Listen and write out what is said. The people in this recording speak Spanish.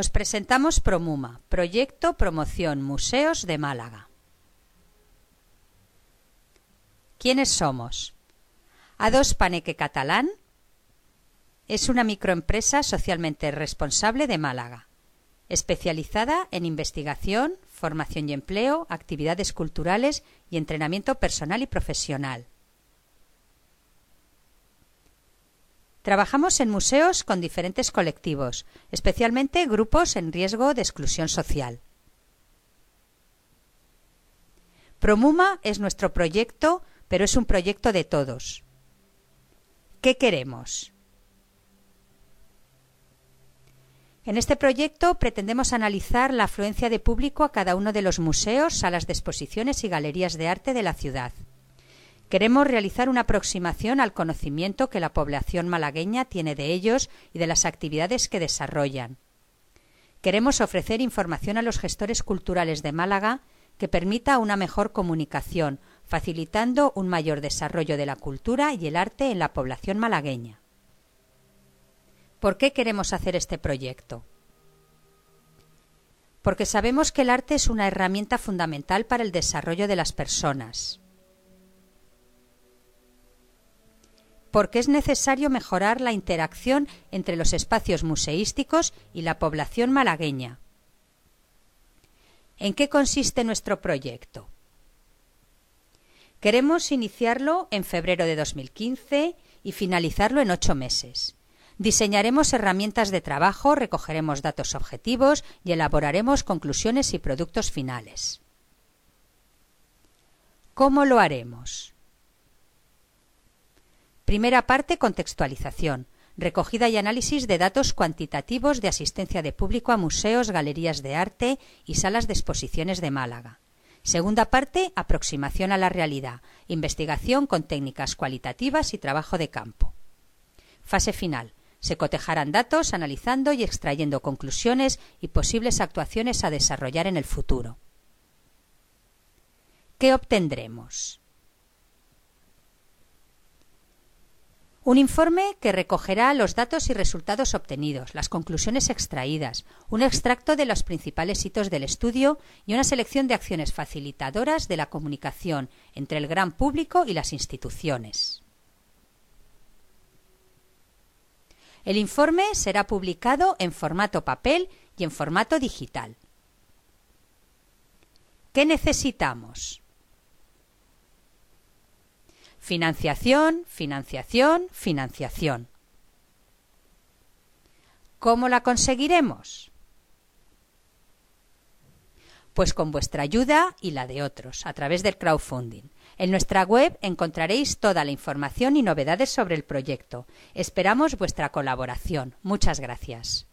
Os presentamos Promuma, proyecto Promoción Museos de Málaga. ¿Quiénes somos? A2 Paneque Catalán es una microempresa socialmente responsable de Málaga, especializada en investigación, formación y empleo, actividades culturales y entrenamiento personal y profesional. Trabajamos en museos con diferentes colectivos, especialmente grupos en riesgo de exclusión social. Promuma es nuestro proyecto, pero es un proyecto de todos. ¿Qué queremos? En este proyecto pretendemos analizar la afluencia de público a cada uno de los museos, salas de exposiciones y galerías de arte de la ciudad. Queremos realizar una aproximación al conocimiento que la población malagueña tiene de ellos y de las actividades que desarrollan. Queremos ofrecer información a los gestores culturales de Málaga que permita una mejor comunicación, facilitando un mayor desarrollo de la cultura y el arte en la población malagueña. ¿Por qué queremos hacer este proyecto? Porque sabemos que el arte es una herramienta fundamental para el desarrollo de las personas. porque es necesario mejorar la interacción entre los espacios museísticos y la población malagueña. ¿En qué consiste nuestro proyecto? Queremos iniciarlo en febrero de 2015 y finalizarlo en ocho meses. Diseñaremos herramientas de trabajo, recogeremos datos objetivos y elaboraremos conclusiones y productos finales. ¿Cómo lo haremos? Primera parte, contextualización, recogida y análisis de datos cuantitativos de asistencia de público a museos, galerías de arte y salas de exposiciones de Málaga. Segunda parte, aproximación a la realidad, investigación con técnicas cualitativas y trabajo de campo. Fase final. Se cotejarán datos analizando y extrayendo conclusiones y posibles actuaciones a desarrollar en el futuro. ¿Qué obtendremos? Un informe que recogerá los datos y resultados obtenidos, las conclusiones extraídas, un extracto de los principales hitos del estudio y una selección de acciones facilitadoras de la comunicación entre el gran público y las instituciones. El informe será publicado en formato papel y en formato digital. ¿Qué necesitamos? Financiación, financiación, financiación. ¿Cómo la conseguiremos? Pues con vuestra ayuda y la de otros, a través del crowdfunding. En nuestra web encontraréis toda la información y novedades sobre el proyecto. Esperamos vuestra colaboración. Muchas gracias.